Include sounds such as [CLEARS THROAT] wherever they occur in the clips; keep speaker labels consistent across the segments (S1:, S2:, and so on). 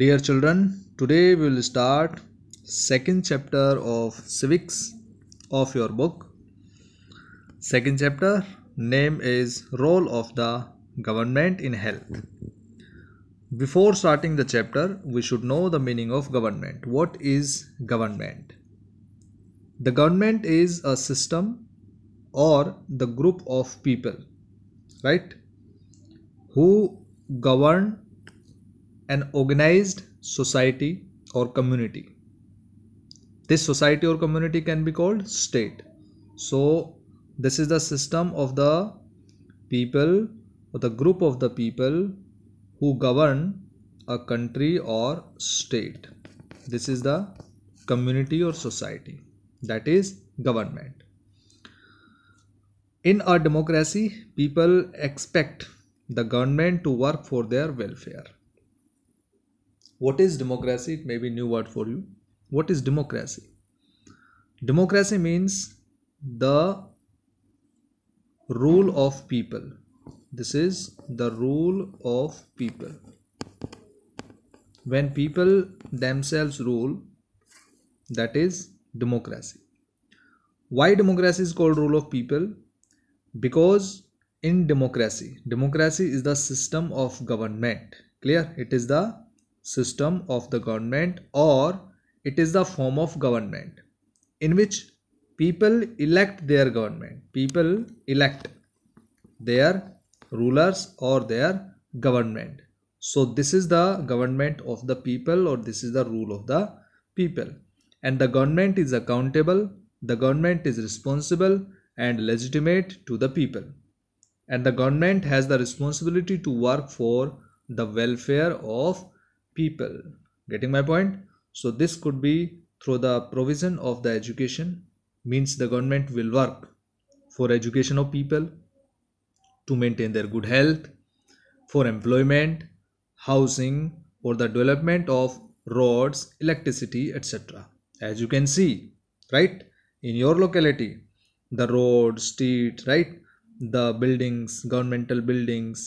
S1: dear children today we will start second chapter of civics of your book second chapter name is role of the government in health before starting the chapter we should know the meaning of government what is government the government is a system or the group of people right who govern an organized society or community this society or community can be called state so this is the system of the people or the group of the people who govern a country or state this is the community or society that is government in a democracy people expect the government to work for their welfare what is democracy? It may be new word for you. What is democracy? Democracy means the rule of people. This is the rule of people. When people themselves rule, that is democracy. Why democracy is called rule of people? Because in democracy, democracy is the system of government. Clear? It is the system of the government or it is the form of government in which people elect their government people elect their rulers or their government so this is the government of the people or this is the rule of the people and the government is accountable the government is responsible and legitimate to the people and the government has the responsibility to work for the welfare of people getting my point so this could be through the provision of the education means the government will work for education of people to maintain their good health for employment housing or the development of roads electricity etc as you can see right in your locality the roads street right the buildings governmental buildings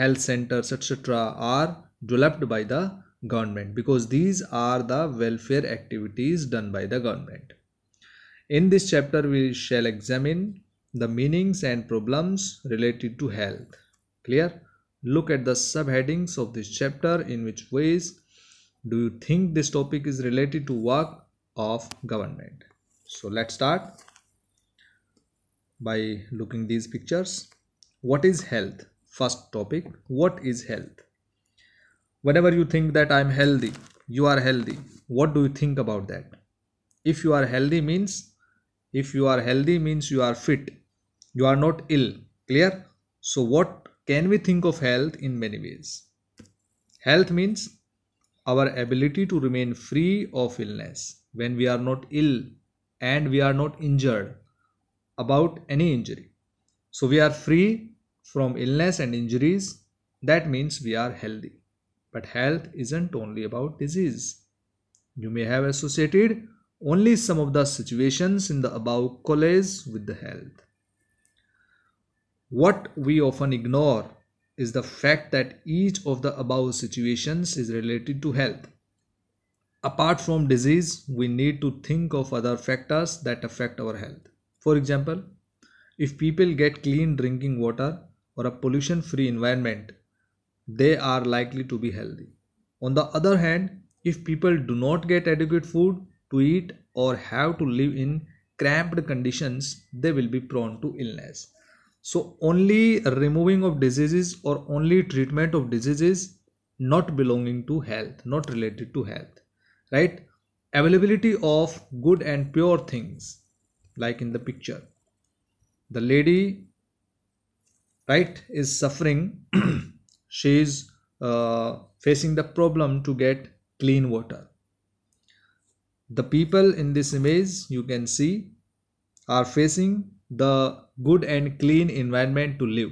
S1: health centers etc are developed by the government because these are the welfare activities done by the government. In this chapter, we shall examine the meanings and problems related to health. Clear? Look at the subheadings of this chapter in which ways do you think this topic is related to work of government. So let's start by looking these pictures. What is health? First topic, what is health? whenever you think that i'm healthy you are healthy what do you think about that if you are healthy means if you are healthy means you are fit you are not ill clear so what can we think of health in many ways health means our ability to remain free of illness when we are not ill and we are not injured about any injury so we are free from illness and injuries that means we are healthy but health isn't only about disease. You may have associated only some of the situations in the above collage with the health. What we often ignore is the fact that each of the above situations is related to health. Apart from disease, we need to think of other factors that affect our health. For example, if people get clean drinking water or a pollution free environment, they are likely to be healthy. On the other hand, if people do not get adequate food to eat or have to live in cramped conditions, they will be prone to illness. So only removing of diseases or only treatment of diseases not belonging to health, not related to health, right? Availability of good and pure things, like in the picture. The lady, right, is suffering [CLEARS THROAT] she is uh, facing the problem to get clean water the people in this image you can see are facing the good and clean environment to live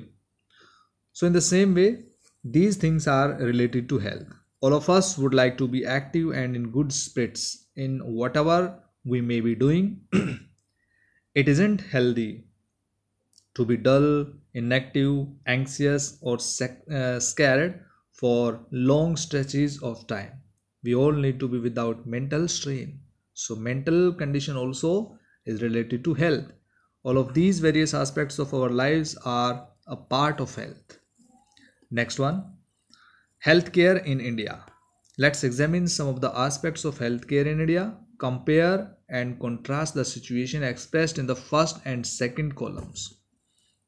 S1: so in the same way these things are related to health all of us would like to be active and in good spirits in whatever we may be doing [CLEARS THROAT] it isn't healthy to be dull, inactive, anxious, or uh, scared for long stretches of time. We all need to be without mental strain. So, mental condition also is related to health. All of these various aspects of our lives are a part of health. Next one Healthcare in India. Let's examine some of the aspects of healthcare in India, compare and contrast the situation expressed in the first and second columns.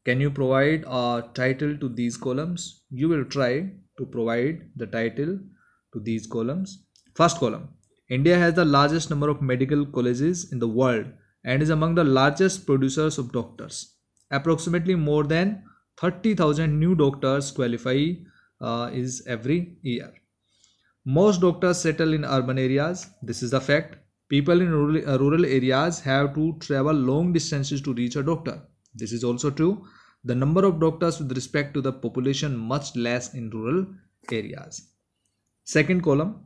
S1: Can you provide a title to these columns? You will try to provide the title to these columns. First column, India has the largest number of medical colleges in the world and is among the largest producers of doctors. Approximately more than 30,000 new doctors qualify uh, is every year. Most doctors settle in urban areas. This is the fact. People in rural, uh, rural areas have to travel long distances to reach a doctor. This is also true. The number of doctors with respect to the population much less in rural areas. Second column.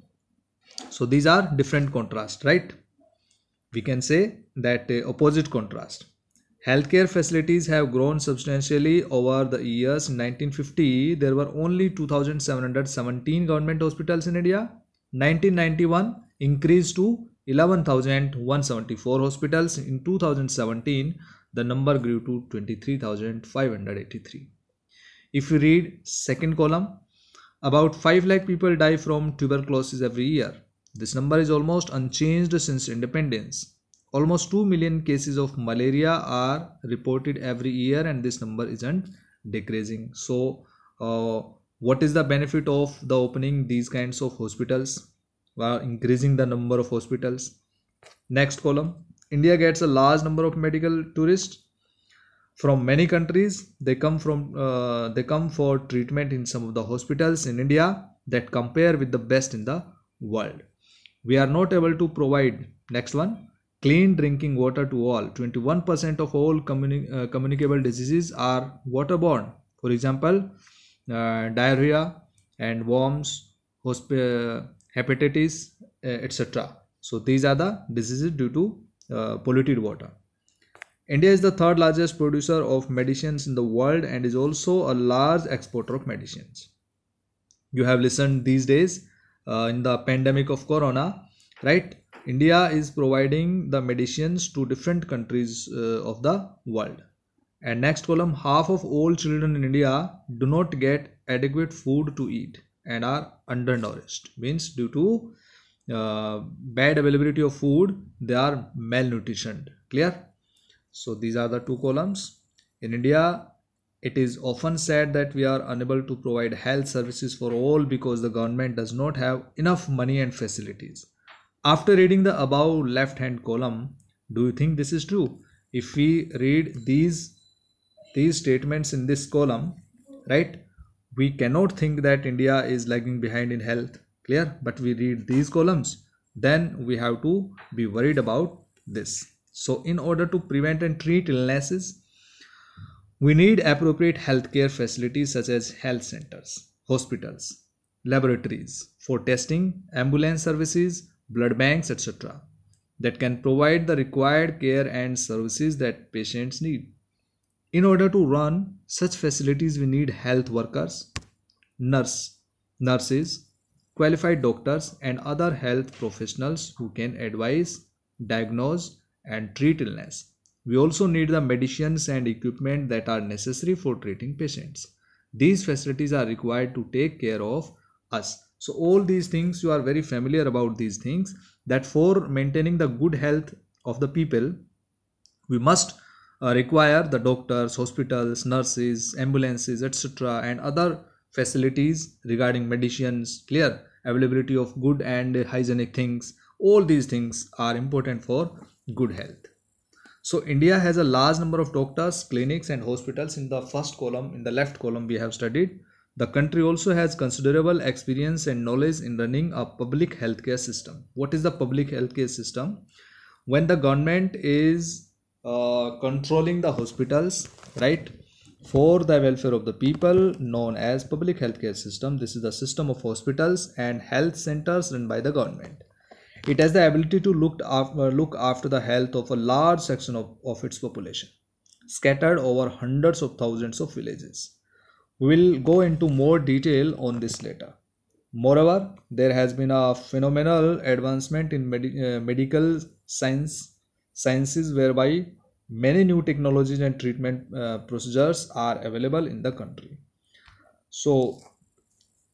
S1: So these are different contrast, right? We can say that uh, opposite contrast. Healthcare facilities have grown substantially over the years. In 1950, there were only 2,717 government hospitals in India. 1991 increased to 11,174 hospitals. In 2017, the number grew to 23,583. If you read second column, about 5 lakh people die from tuberculosis every year. This number is almost unchanged since independence. Almost 2 million cases of malaria are reported every year and this number isn't decreasing. So, uh, what is the benefit of the opening these kinds of hospitals? While increasing the number of hospitals next column india gets a large number of medical tourists from many countries they come from uh, they come for treatment in some of the hospitals in india that compare with the best in the world we are not able to provide next one clean drinking water to all 21% of all communi uh, communicable diseases are waterborne for example uh, diarrhea and worms uh, hepatitis, eh, etc. So these are the diseases due to uh, polluted water. India is the third largest producer of medicines in the world and is also a large exporter of medicines. You have listened these days uh, in the pandemic of corona, right? India is providing the medicines to different countries uh, of the world. And next column, half of all children in India do not get adequate food to eat and are undernourished means due to uh, bad availability of food they are malnutritioned clear so these are the two columns in india it is often said that we are unable to provide health services for all because the government does not have enough money and facilities after reading the above left hand column do you think this is true if we read these these statements in this column right we cannot think that India is lagging behind in health, clear? But we read these columns, then we have to be worried about this. So in order to prevent and treat illnesses, we need appropriate healthcare facilities such as health centers, hospitals, laboratories for testing, ambulance services, blood banks, etc. that can provide the required care and services that patients need. In order to run such facilities, we need health workers, nurse, nurses, qualified doctors and other health professionals who can advise, diagnose and treat illness. We also need the medicines and equipment that are necessary for treating patients. These facilities are required to take care of us. So all these things you are very familiar about these things that for maintaining the good health of the people we must uh, require the doctors, hospitals, nurses, ambulances, etc., and other facilities regarding medicines, clear availability of good and hygienic things. All these things are important for good health. So India has a large number of doctors, clinics and hospitals in the first column, in the left column we have studied. The country also has considerable experience and knowledge in running a public healthcare system. What is the public healthcare system? When the government is uh, controlling the hospitals right for the welfare of the people known as public healthcare system this is the system of hospitals and health centers run by the government it has the ability to look after, uh, look after the health of a large section of, of its population scattered over hundreds of thousands of villages we'll go into more detail on this later moreover there has been a phenomenal advancement in med uh, medical science sciences whereby many new technologies and treatment uh, procedures are available in the country so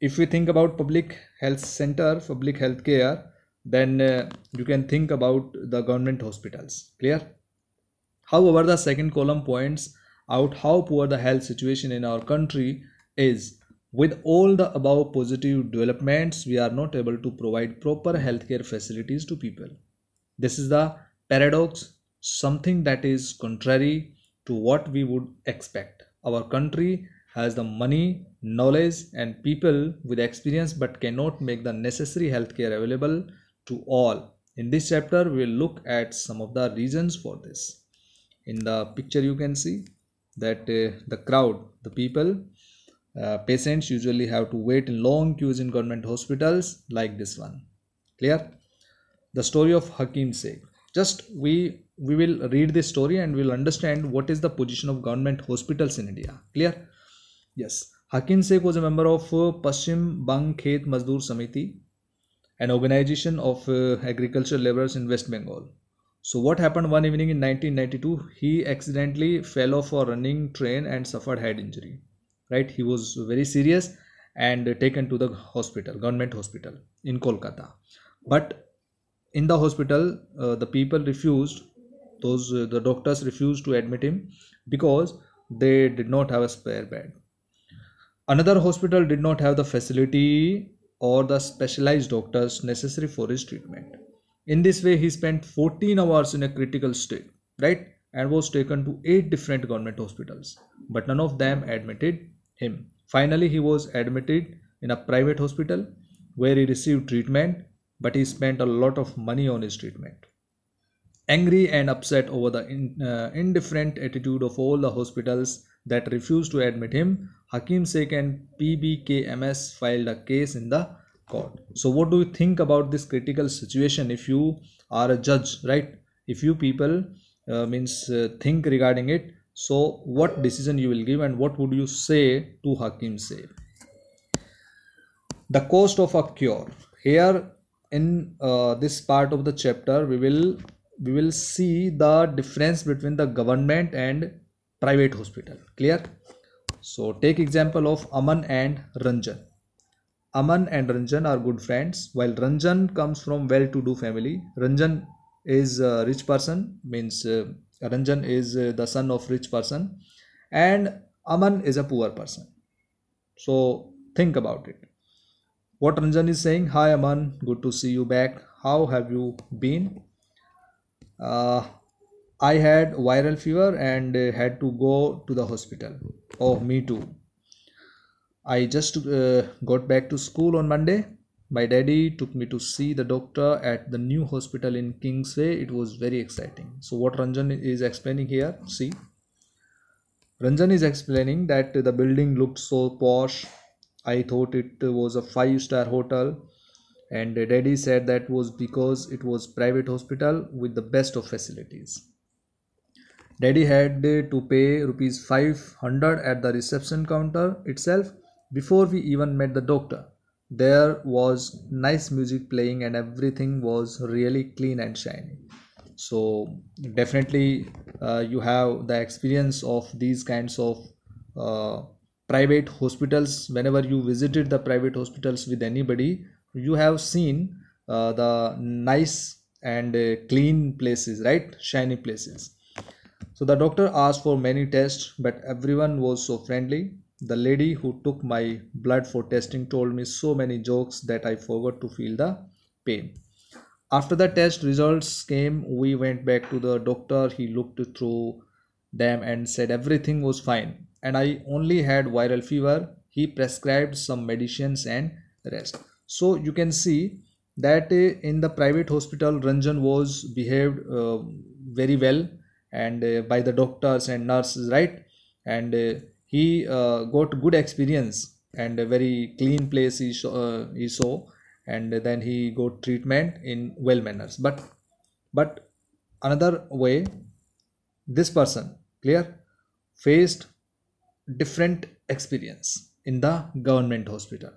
S1: if we think about public health center public health care then uh, you can think about the government hospitals clear however the second column points out how poor the health situation in our country is with all the above positive developments we are not able to provide proper healthcare facilities to people this is the paradox, something that is contrary to what we would expect. Our country has the money, knowledge, and people with experience but cannot make the necessary healthcare available to all. In this chapter, we will look at some of the reasons for this. In the picture, you can see that uh, the crowd, the people, uh, patients usually have to wait in long queues in government hospitals like this one. Clear? The story of Hakim Sheikh just we we will read this story and we'll understand what is the position of government hospitals in india clear yes hakim sheikh was a member of uh, pashim bang khet mazdoor samiti an organization of uh, agricultural laborers in west bengal so what happened one evening in 1992 he accidentally fell off a running train and suffered head injury right he was very serious and taken to the hospital government hospital in kolkata but in the hospital uh, the people refused those uh, the doctors refused to admit him because they did not have a spare bed another hospital did not have the facility or the specialized doctors necessary for his treatment in this way he spent 14 hours in a critical state right and was taken to eight different government hospitals but none of them admitted him finally he was admitted in a private hospital where he received treatment but he spent a lot of money on his treatment. Angry and upset over the in, uh, indifferent attitude of all the hospitals that refused to admit him, Hakim Sheikh and PBKMS filed a case in the court. So, what do you think about this critical situation if you are a judge, right? If you people uh, means uh, think regarding it, so what decision you will give and what would you say to Hakim Sheikh? The cost of a cure. Here in uh, this part of the chapter we will we will see the difference between the government and private hospital clear so take example of aman and ranjan aman and ranjan are good friends while ranjan comes from well to do family ranjan is a rich person means uh, ranjan is uh, the son of rich person and aman is a poor person so think about it what Ranjan is saying hi Aman good to see you back how have you been uh, I had viral fever and uh, had to go to the hospital oh me too I just uh, got back to school on Monday my daddy took me to see the doctor at the new hospital in Kingsway. It was very exciting. So what Ranjan is explaining here, see. Ranjan is explaining that the building looked so posh I thought it was a five star hotel and daddy said that was because it was private hospital with the best of facilities daddy had to pay rupees 500 at the reception counter itself before we even met the doctor there was nice music playing and everything was really clean and shiny so definitely uh, you have the experience of these kinds of uh, private hospitals whenever you visited the private hospitals with anybody you have seen uh, the nice and uh, clean places right shiny places so the doctor asked for many tests but everyone was so friendly the lady who took my blood for testing told me so many jokes that i forgot to feel the pain after the test results came we went back to the doctor he looked through them and said everything was fine and I only had viral fever. He prescribed some medicines and rest. So you can see that uh, in the private hospital, Ranjan was behaved uh, very well and uh, by the doctors and nurses, right? And uh, he uh, got good experience and a very clean place he, uh, he saw and then he got treatment in well manners. But, but another way, this person, clear, faced different experience in the government hospital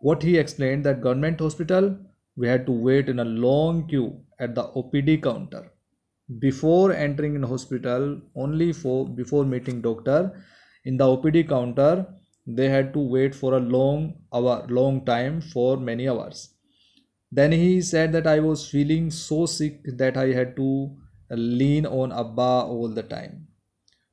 S1: what he explained that government hospital we had to wait in a long queue at the opd counter before entering in hospital only for before meeting doctor in the opd counter they had to wait for a long hour long time for many hours then he said that i was feeling so sick that i had to lean on abba all the time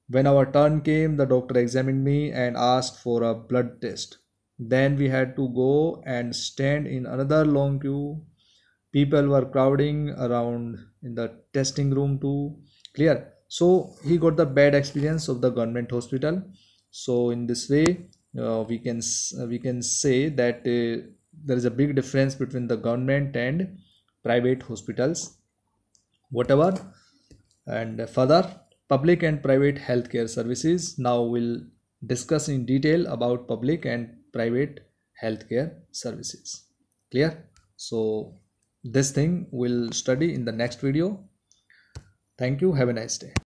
S1: when our turn came, the doctor examined me and asked for a blood test. Then we had to go and stand in another long queue. People were crowding around in the testing room too. Clear? So he got the bad experience of the government hospital. So in this way, uh, we can uh, we can say that uh, there is a big difference between the government and private hospitals. Whatever, and further public and private healthcare services. Now we'll discuss in detail about public and private healthcare services. Clear? So this thing we'll study in the next video. Thank you. Have a nice day.